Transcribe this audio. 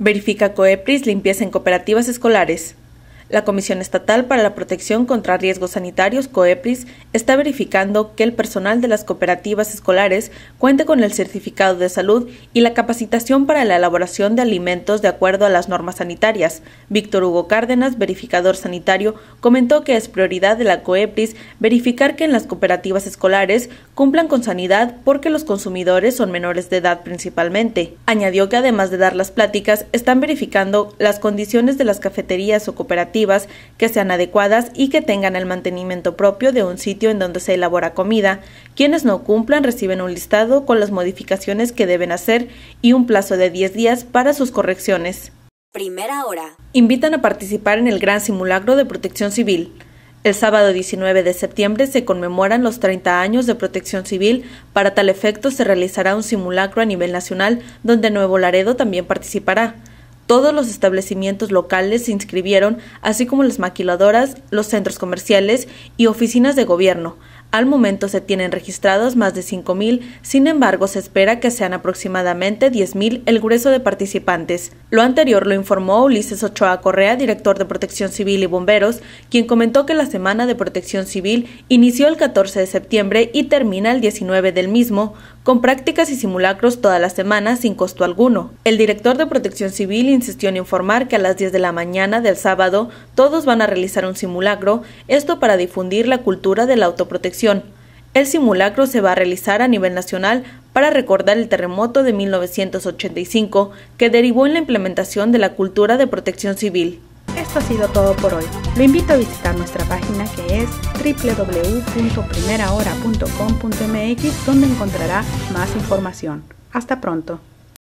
Verifica COEPRIS limpieza en cooperativas escolares. La Comisión Estatal para la Protección contra Riesgos Sanitarios, COEPRIS, está verificando que el personal de las cooperativas escolares cuente con el certificado de salud y la capacitación para la elaboración de alimentos de acuerdo a las normas sanitarias. Víctor Hugo Cárdenas, verificador sanitario, comentó que es prioridad de la COEPRIS verificar que en las cooperativas escolares cumplan con sanidad porque los consumidores son menores de edad principalmente. Añadió que además de dar las pláticas, están verificando las condiciones de las cafeterías o cooperativas que sean adecuadas y que tengan el mantenimiento propio de un sitio en donde se elabora comida. Quienes no cumplan reciben un listado con las modificaciones que deben hacer y un plazo de 10 días para sus correcciones. Primera hora. Invitan a participar en el Gran Simulacro de Protección Civil. El sábado 19 de septiembre se conmemoran los 30 años de protección civil. Para tal efecto se realizará un simulacro a nivel nacional donde Nuevo Laredo también participará. Todos los establecimientos locales se inscribieron, así como las maquiladoras, los centros comerciales y oficinas de gobierno. Al momento se tienen registrados más de 5.000, sin embargo se espera que sean aproximadamente 10.000 el grueso de participantes. Lo anterior lo informó Ulises Ochoa Correa, director de Protección Civil y Bomberos, quien comentó que la Semana de Protección Civil inició el 14 de septiembre y termina el 19 del mismo, con prácticas y simulacros toda la semana sin costo alguno. El director de Protección Civil insistió en informar que a las 10 de la mañana del sábado todos van a realizar un simulacro, esto para difundir la cultura de la autoprotección el simulacro se va a realizar a nivel nacional para recordar el terremoto de 1985 que derivó en la implementación de la cultura de protección civil. Esto ha sido todo por hoy. Lo invito a visitar nuestra página que es www.primerahora.com.mx donde encontrará más información. Hasta pronto.